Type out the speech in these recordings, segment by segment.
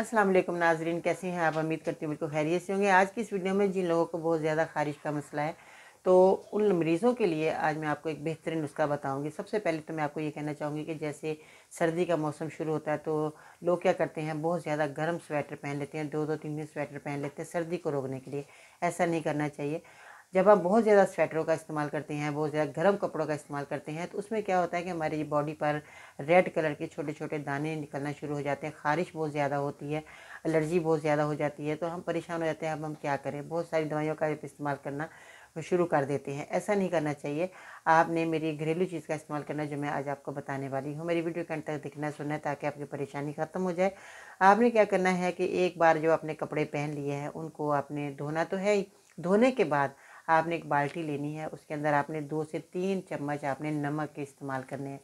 अस्सलाम वालेकुम नाजरीन कैसे हैं आप उम्मीद करती हूँ बिल्कुल खैरियत से होंगे आज की इस वीडियो में जिन लोगों को बहुत ज़्यादा खारिश का मसला है तो उन मरीज़ों के लिए आज मैं आपको एक बेहतरीन नुस्खा बताऊंगी सबसे पहले तो मैं आपको ये कहना चाहूँगी कि जैसे सर्दी का मौसम शुरू होता है तो लोग क्या करते हैं बहुत ज़्यादा गर्म स्वेटर पहन लेते हैं दो दो तीन दिन स्वेटर पहन लेते हैं सर्दी को रोकने के लिए ऐसा नहीं करना चाहिए जब हम बहुत ज़्यादा स्वेटरों का इस्तेमाल करते हैं बहुत ज़्यादा गर्म कपड़ों का इस्तेमाल करते हैं तो उसमें क्या होता है कि हमारी बॉडी पर रेड कलर के छोटे छोटे दाने निकलना शुरू हो जाते हैं खारिश बहुत ज़्यादा होती है एलर्जी बहुत ज़्यादा हो जाती है तो हम परेशान हो जाते हैं अब हम क्या करें बहुत सारी दवाइयों का इस्तेमाल करना शुरू कर देते हैं ऐसा नहीं करना चाहिए आपने मेरी घरेलू चीज़ का इस्तेमाल करना जो मैं आज आपको बताने वाली हूँ मेरी वीडियो के अंत तक दिखना सुनना है ताकि आपकी परेशानी ख़त्म हो जाए आपने क्या करना है कि एक बार जो आपने कपड़े पहन लिए हैं उनको आपने धोना तो है ही धोने के बाद आपने एक बाल्टी लेनी है उसके अंदर आपने दो से तीन चम्मच आपने नमक के इस्तेमाल करने हैं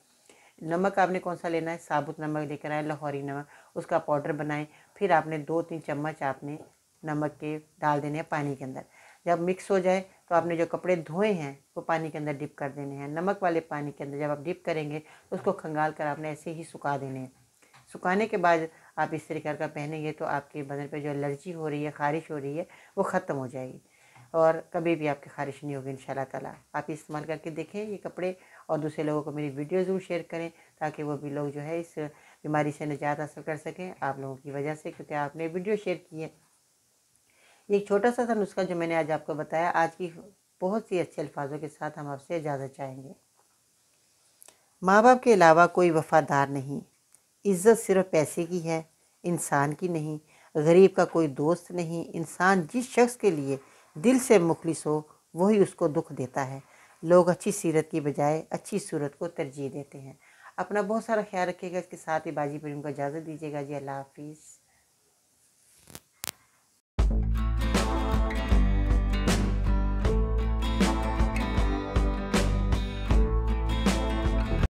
नमक आपने कौन सा लेना है साबुत नमक लेकर आए लाहौरी नमक उसका पाउडर बनाएं फिर आपने दो तीन चम्मच आपने नमक के डाल देने हैं पानी के अंदर जब मिक्स हो जाए तो आपने जो कपड़े धोए हैं वो पानी के अंदर डिप कर देने हैं नमक वाले पानी के अंदर जब आप डिप करेंगे तो उसको खंगाल कर आपने ऐसे ही सुखा देने हैं सुखाने के बाद आप इस तरीके का पहनेंगे तो आपके बदन पे जो एलर्जी हो रही है खारिश हो रही है वो ख़त्म हो जाएगी और कभी भी आपकी ख़ारिश नहीं होगी इन ताला आप इस्तेमाल करके देखें ये कपड़े और दूसरे लोगों को मेरी वीडियो ज़रूर शेयर करें ताकि वो भी लोग जो है इस बीमारी से निजात हासिल कर सकें आप लोगों की वजह से क्योंकि आपने वीडियो शेयर की है ये एक छोटा सा था नुस्खा जो मैंने आज आपको बताया आज की बहुत सी अच्छे अल्फाजों के साथ हम आपसे इजाज़त चाहेंगे माँ बाप के अलावा कोई वफादार नहीं इज़्ज़त सिर्फ पैसे की है इंसान की नहीं गरीब का कोई दोस्त नहीं इंसान जिस शख्स के लिए दिल से मुखलिस हो वही उसको दुख देता है लोग अच्छी सीरत की बजाय अच्छी सूरत को तरजीह देते हैं अपना बहुत सारा ख्याल रखिएगा इसके साथ ही बाजी पर उनको इजाज़त दीजिएगा जी अल्लाह हाफिज़